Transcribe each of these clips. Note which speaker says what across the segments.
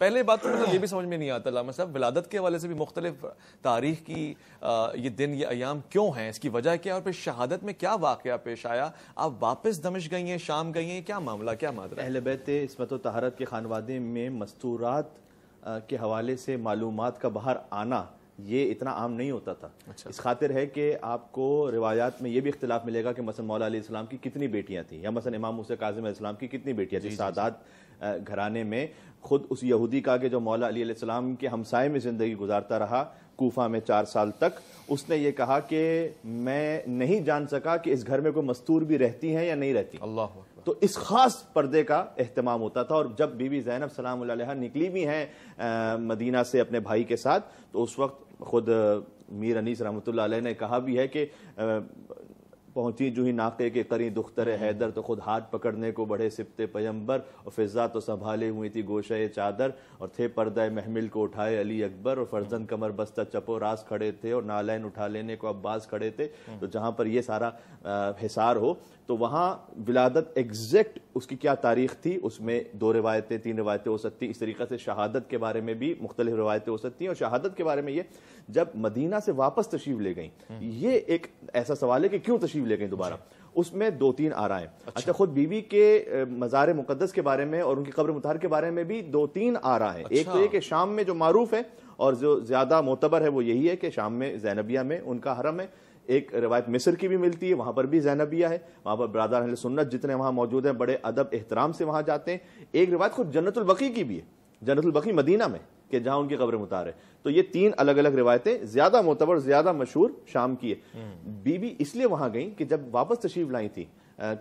Speaker 1: पहले बात तो मतलब ये भी समझ में नहीं आता लामा साहब विलादत के हवाले से भी मुख्तलिफ तारीख की आ, ये दिन ये अयाम क्यों हैं इसकी वजह क्या और फिर शहादत में क्या वाक़ पेश आया आप वापस दमिश गई हैं शाम गई हैं क्या मामला क्या मादरा अहल बैत इसमत तहारत के खानवादे में मस्तूरात के हवाले से मालूम का बाहर आना ये इतना आम नहीं होता था अच्छा। इस खातिर है कि आपको रिवायात में ये भी इख्तलाफ मिलेगा कि मसन मौला इस्लाम की कितनी बेटियां थीं या मसन इमाम हुसैन काजिम की कितनी बेटियां थी सादात घराने में खुद उस यहूदी का के जो मौला अली के हमसाए में ज़िंदगी गुजारता रहा कोफा में चार साल तक उसने ये कहा कि मैं नहीं जान सका कि इस घर में कोई मस्तूर भी रहती है या नहीं रहती अल्लाह तो इस खास पर्दे का अहतमाम होता था और जब बीबी जैनब सलाम निकली भी हैं मदीना से अपने भाई के साथ तो उस वक्त खुद मीर अनीस रहमत ने कहा भी है कि पहुंची ही नाके के करी दुख्तर हैदर तो खुद हाथ पकड़ने को बढ़े सिपते पयंबर और फिजा तो संभाले हुई थी गोशे चादर और थे पर्दा महमिल को उठाए अली अकबर और फर्जन कमर बस्ता चपो रास खड़े थे और नालैन उठा लेने को अब्बास खड़े थे हम्म। तो जहां पर ये सारा हिसार हो तो वहां विलादत एग्जैक्ट उसकी क्या तारीख थी उसमें दो रिवायतें तीन रिवायतें हो सकती इस तरीके से शहादत के बारे में भी मुख्तलिफ रिवायतें हो सकती हैं और शहादत के बारे में ये जब मदीना से वापस तशीफ ले गई हम्म। ये एक ऐसा सवाल है कि क्यों तशीफ ले गई दोबारा उसमें दो तीन आ रहा है अच्छा, अच्छा खुद बीवी के मजार मुकदस के बारे में और उनकी कब्र मुतार के बारे में भी दो तीन आ रहा है अच्छा। एक तो अच्छा। ये कि शाम में जो मारूफ है और जो ज्यादा मोतबर है वो यही है कि शाम में जैनबिया में उनका हरम है एक रिवायत मिस्र की भी मिलती है वहां पर भी जैनबिया है वहां पर बरदार सुन्नत जितने वहां मौजूद हैं बड़े अदब एहतराम से वहां जाते हैं एक रिवायत खुद बकी की भी है बकी मदीना में कि जहां उनकी खबरें मुता है तो ये तीन अलग अलग रिवायतें ज्यादा मोतबर ज्यादा मशहूर शाम की है हम्म। बीबी इसलिए वहां गई कि जब वापस तशरीफ लाई थी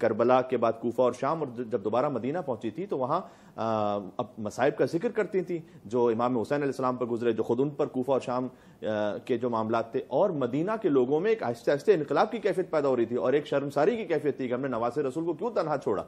Speaker 1: करबला के बाद कोफा और शाम और जब दोबारा मदीना पहुंची थी तो वहाँ अब मसाइब का जिक्र करती थी जो इमाम हुसैन अलैहिस्सलाम पर गुजरे जो खुद उन पर कोफा और शाम के जो मामला थे और मदीना के लोगों में एक आहिस्ते आहिस्ते इनकलाब की कैफियत पैदा हो रही थी और एक शर्मसारी की कैफियत थी कि हमने नवासे रसूल को क्यों तनहा छोड़ा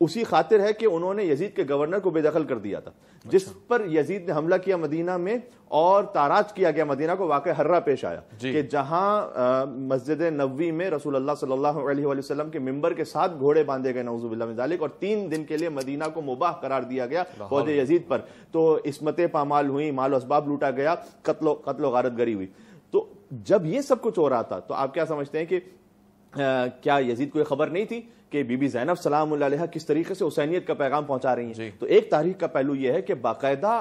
Speaker 1: उसी खातिर है कि उन्होंने यजीद के गवर्नर को बेदखल कर दिया था अच्छा। जिस पर यजीद ने हमला किया मदीना में और ताराज किया गया मदीना को वाकई हर्रा पेश आया कि जहां मस्जिद नबी में रसूल सल्लाम के मेम्बर के साथ घोड़े बांधे गए नवजुबिल्लाक और तीन दिन के लिए मदीना को मुबाह करार दिया गया फौज यजीद पर तो इसमतें पामाल हुई माल इसबाब लूटा गया कत्लो कत्लो गारत गरी हुई तो जब ये सब कुछ हो रहा था तो आप क्या समझते हैं कि क्या यजीद को यह खबर नहीं थी कि बीबी जैनब सलाम किस तरीके से हुसैनियत का पैगाम पहुंचा रही है तो एक तारीख का पहलू यह है कि बाकायदा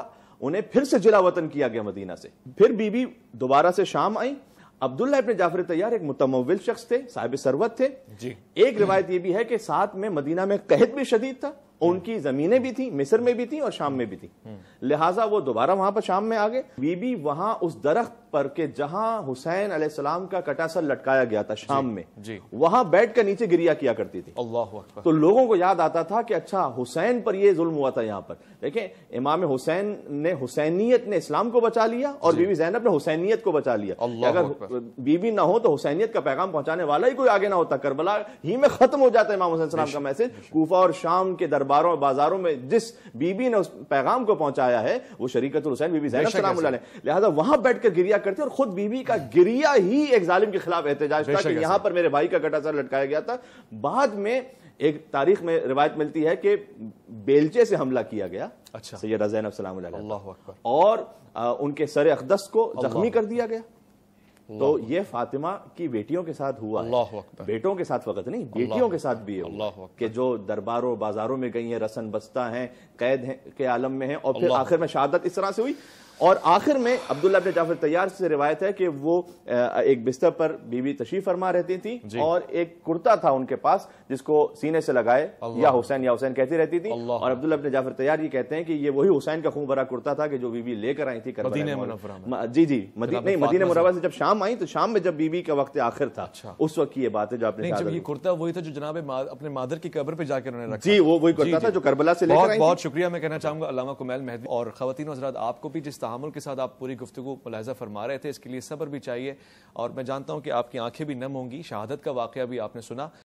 Speaker 1: उन्हें फिर से जिला वतन किया गया मदीना से फिर बीबी दोबारा से शाम आई अब्दुल्ला इब्ने जाफर तैयार एक मुतमविल शख्स थे साहिब सरवत थे जी। एक रिवायत यह भी है कि साथ में मदीना में कहत भी शदीद था हम्म। उनकी जमीनें भी थी मिस्र में भी थी और शाम में भी थी हम्म। लिहाजा वो दोबारा वहां पर शाम में आ गए बीबी वहां उस दरख्त पर के जहां हुसैन अलैहिस्सलाम का कटासर लटकाया गया था शाम में जी। वहां बैठ कर नीचे गिरिया किया करती थी अल्लाह तो लोगों को याद आता था कि अच्छा हुसैन पर यह जुल्म हुआ था यहाँ पर देखें इमाम हुसैन ने हुसैनियत ने इस्लाम को बचा लिया और बीबी जैनब ने हुसैनियत को बचा लिया अगर बीबी ना हो तो हुसैनियत का पैगाम पहुंचाने वाला ही कोई आगे ना होता करबला ही में खत्म हो जाता इमाम हुसैन का मैसेज कूफा और शाम के दरबार दरबारों और बाजारों में जिस बीबी ने उस पैगाम को पहुंचाया है वो शरीकत हुसैन बीबी जैनब सलाम लिहाजा वहां बैठकर गिरिया करती और खुद बीबी का गिरिया ही एक जालिम के खिलाफ एहतजाज था कि यहां पर मेरे भाई का कटा सर लटकाया गया था बाद में एक तारीख में रिवायत मिलती है कि बेलचे से हमला किया गया अच्छा सैयद जैनब सलाम और उनके सर अकदस को जख्मी कर दिया गया तो ये फातिमा की बेटियों के साथ हुआ है बेटों के साथ फकत नहीं बेटियों के साथ भी है कि जो दरबारों बाजारों में गई है रसन बस्ता है कैद है के आलम में है और फिर आखिर में शहादत इस तरह से हुई और आखिर में अब्दुल्ला अपने जाफर तैयार से रिवायत है कि वो एक बिस्तर पर बीबी तशीफ फरमा रहती थी और एक कुर्ता था उनके पास जिसको सीने से लगाए या हुसैन या हुसैन कहती रहती थी और अब्दुल्ला अपने जाफर तैयार ये कहते हैं कि ये वही हुसैन का खून भरा कुर्ता था कि जो बीबी लेकर आई थी जी जी नहीं मदीन मुराबा से जब शाम आई तो शाम में जब बीबी का वक्त आखिर था अच्छा। उस वक्त की ये बात है जो आपने कुर्ता वही था जो जनाब अपने मादर की कबर पर जाकर उन्होंने जी वो वही कुर्ता था जो करबला से लेकर बहुत शुक्रिया मैं कहना चाहूंगा अलामा कुमैल मेहदी और खातिन आपको भी जिस तहमुल के साथ आप पूरी गुफ्तु मुलाजा फरमा रहे थे इसके लिए सब्र भी चाहिए और मैं जानता हूँ कि आपकी आंखें भी नम होंगी शहादत का वाक़ भी आपने सुना